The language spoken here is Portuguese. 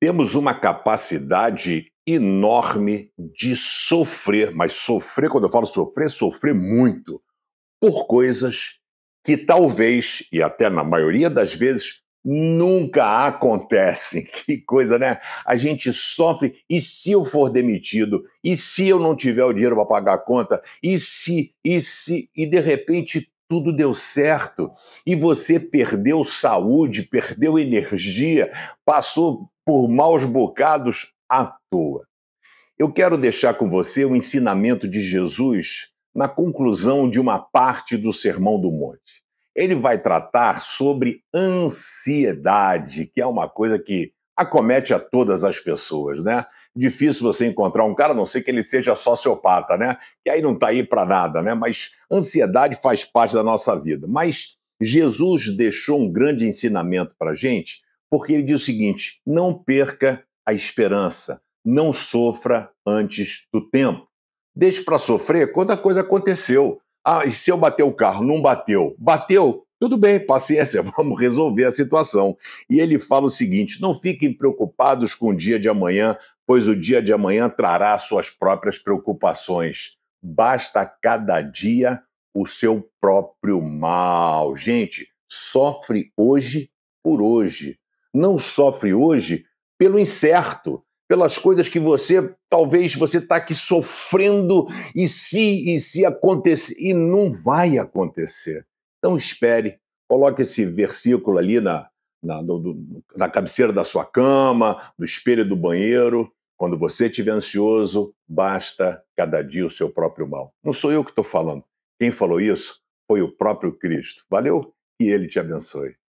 temos uma capacidade enorme de sofrer, mas sofrer, quando eu falo sofrer, sofrer muito, por coisas que talvez, e até na maioria das vezes, nunca acontecem. Que coisa, né? A gente sofre, e se eu for demitido? E se eu não tiver o dinheiro para pagar a conta? E se, e se, e de repente tudo deu certo e você perdeu saúde, perdeu energia, passou por maus bocados à toa. Eu quero deixar com você o ensinamento de Jesus na conclusão de uma parte do Sermão do Monte. Ele vai tratar sobre ansiedade, que é uma coisa que acomete a todas as pessoas, né? Difícil você encontrar um cara, a não ser que ele seja sociopata, né? Que aí não está aí para nada, né? Mas ansiedade faz parte da nossa vida. Mas Jesus deixou um grande ensinamento para a gente, porque ele diz o seguinte: não perca a esperança, não sofra antes do tempo. Deixe para sofrer quando a coisa aconteceu. Ah, e se eu bater o carro? Não bateu. Bateu? Tudo bem, paciência, vamos resolver a situação. E ele fala o seguinte: não fiquem preocupados com o dia de amanhã, pois o dia de amanhã trará suas próprias preocupações. Basta cada dia o seu próprio mal. Gente, sofre hoje por hoje. Não sofre hoje pelo incerto, pelas coisas que você talvez você está aqui sofrendo e se e se acontecer e não vai acontecer. Então espere, coloque esse versículo ali na, na, do, na cabeceira da sua cama, no espelho do banheiro. Quando você estiver ansioso, basta cada dia o seu próprio mal. Não sou eu que estou falando. Quem falou isso foi o próprio Cristo. Valeu? E ele te abençoe.